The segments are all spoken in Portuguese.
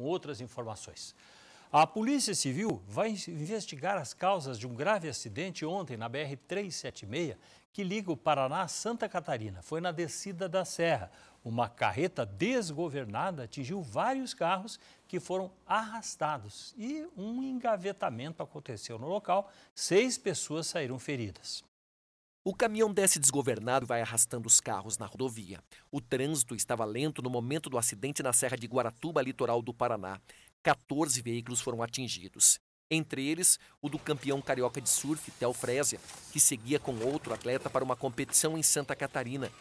com outras informações. A Polícia Civil vai investigar as causas de um grave acidente ontem na BR-376, que liga o Paraná a Santa Catarina. Foi na descida da Serra. Uma carreta desgovernada atingiu vários carros que foram arrastados e um engavetamento aconteceu no local. Seis pessoas saíram feridas. O caminhão desce desgovernado e vai arrastando os carros na rodovia. O trânsito estava lento no momento do acidente na Serra de Guaratuba, litoral do Paraná. 14 veículos foram atingidos. Entre eles, o do campeão carioca de surf, Theo Frésia, que seguia com outro atleta para uma competição em Santa Catarina.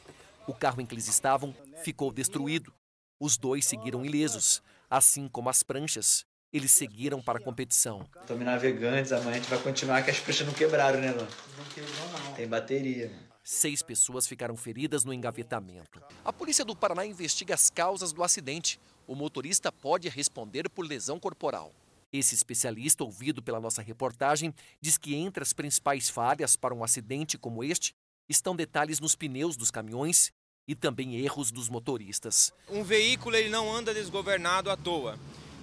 O carro em que eles estavam ficou destruído. Os dois seguiram ilesos, assim como as pranchas eles seguiram para a competição. Estamos navegantes, amanhã a gente vai continuar que as pranchas não quebraram, né, Luan? Não quebrou, não. Tem bateria. Seis pessoas ficaram feridas no engavetamento. A polícia do Paraná investiga as causas do acidente. O motorista pode responder por lesão corporal. Esse especialista, ouvido pela nossa reportagem, diz que entre as principais falhas para um acidente como este estão detalhes nos pneus dos caminhões e também erros dos motoristas. Um veículo ele não anda desgovernado à toa.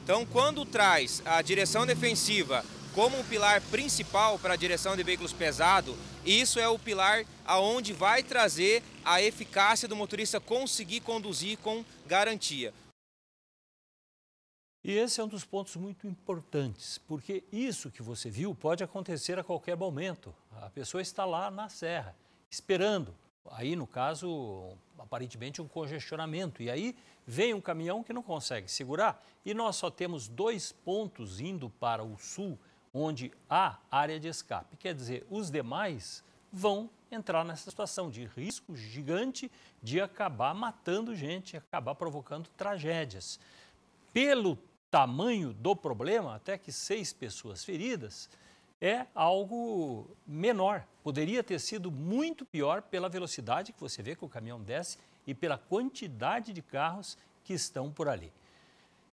Então, quando traz a direção defensiva como um pilar principal para a direção de veículos pesados, isso é o pilar aonde vai trazer a eficácia do motorista conseguir conduzir com garantia. E esse é um dos pontos muito importantes, porque isso que você viu pode acontecer a qualquer momento. A pessoa está lá na serra, esperando, Aí, no caso, aparentemente um congestionamento. E aí vem um caminhão que não consegue segurar. E nós só temos dois pontos indo para o sul, onde há área de escape. Quer dizer, os demais vão entrar nessa situação de risco gigante de acabar matando gente, acabar provocando tragédias. Pelo tamanho do problema, até que seis pessoas feridas é algo menor. Poderia ter sido muito pior pela velocidade que você vê que o caminhão desce e pela quantidade de carros que estão por ali.